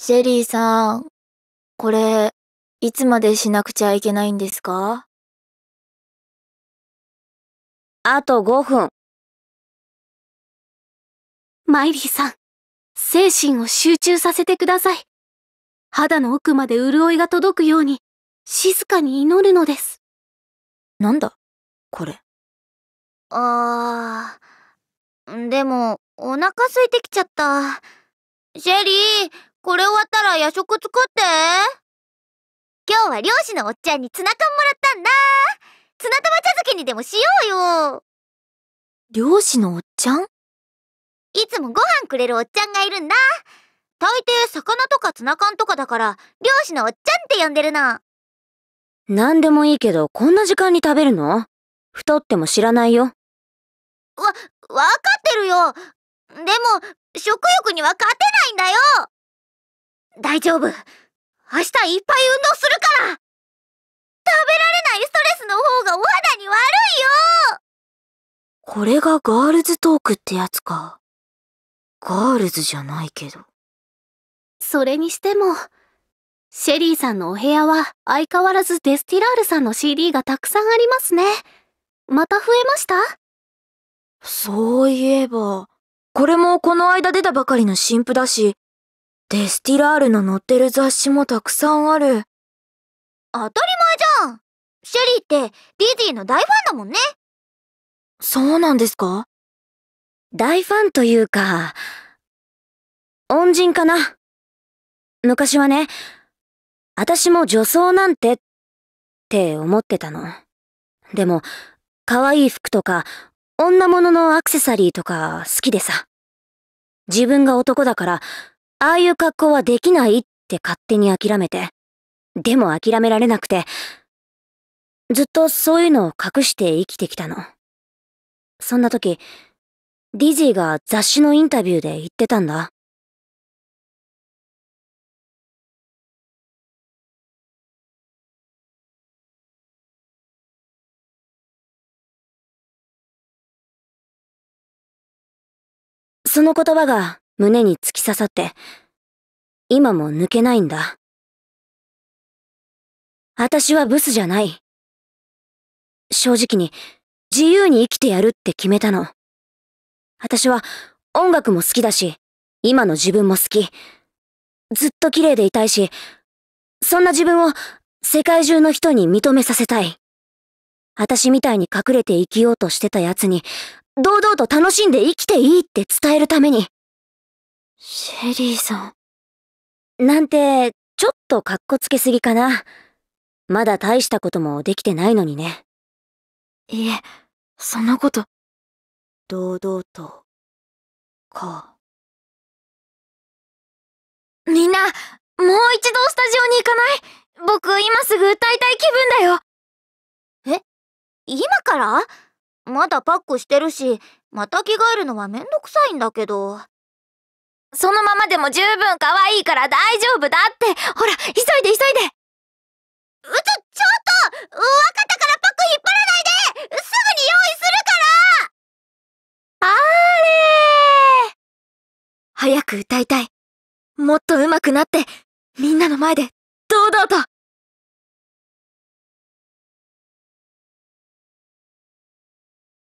シェリーさん、これ、いつまでしなくちゃいけないんですかあと5分。マイリーさん、精神を集中させてください。肌の奥まで潤いが届くように、静かに祈るのです。なんだ、これ。あー、でも、お腹空いてきちゃった。シェリーこれ終わったら夜食作って今日は漁師のおっちゃんにツナ缶もらったんだツナ玉茶漬けにでもしようよ漁師のおっちゃんいつもご飯くれるおっちゃんがいるんだ大抵魚とかツナ缶とかだから漁師のおっちゃんって呼んでるの何でもいいけどこんな時間に食べるの太っても知らないよわ分かってるよでも食欲には勝てないんだよ大丈夫。明日いっぱい運動するから食べられないストレスの方がお肌に悪いよこれがガールズトークってやつか。ガールズじゃないけど。それにしても、シェリーさんのお部屋は相変わらずデスティラールさんの CD がたくさんありますね。また増えましたそういえば、これもこの間出たばかりの新譜だし、デスティラールの載ってる雑誌もたくさんある。当たり前じゃんシェリーってディディの大ファンだもんね。そうなんですか大ファンというか、恩人かな。昔はね、私も女装なんてって思ってたの。でも、可愛い服とか、女物のアクセサリーとか好きでさ。自分が男だから、ああいう格好はできないって勝手に諦めて。でも諦められなくて、ずっとそういうのを隠して生きてきたの。そんな時、ディジーが雑誌のインタビューで言ってたんだ。その言葉が胸に突き刺さって、今も抜けないんだ。私はブスじゃない。正直に、自由に生きてやるって決めたの。私は音楽も好きだし、今の自分も好き。ずっと綺麗でいたいし、そんな自分を世界中の人に認めさせたい。私みたいに隠れて生きようとしてた奴に、堂々と楽しんで生きていいって伝えるために。シェリーさん。なんて、ちょっとかっこつけすぎかな。まだ大したこともできてないのにね。いえ、そんなこと。堂々と、か。みんな、もう一度スタジオに行かない僕今すぐ歌いたい気分だよ。え今からまだパックしてるし、また着替えるのはめんどくさいんだけど。そのままでも十分可愛いから大丈夫だってほら、急いで急いでうちょ、ちょっと若たからパック引っ張らないですぐに用意するからあれ早く歌いたい。もっと上手くなって、みんなの前で、堂々と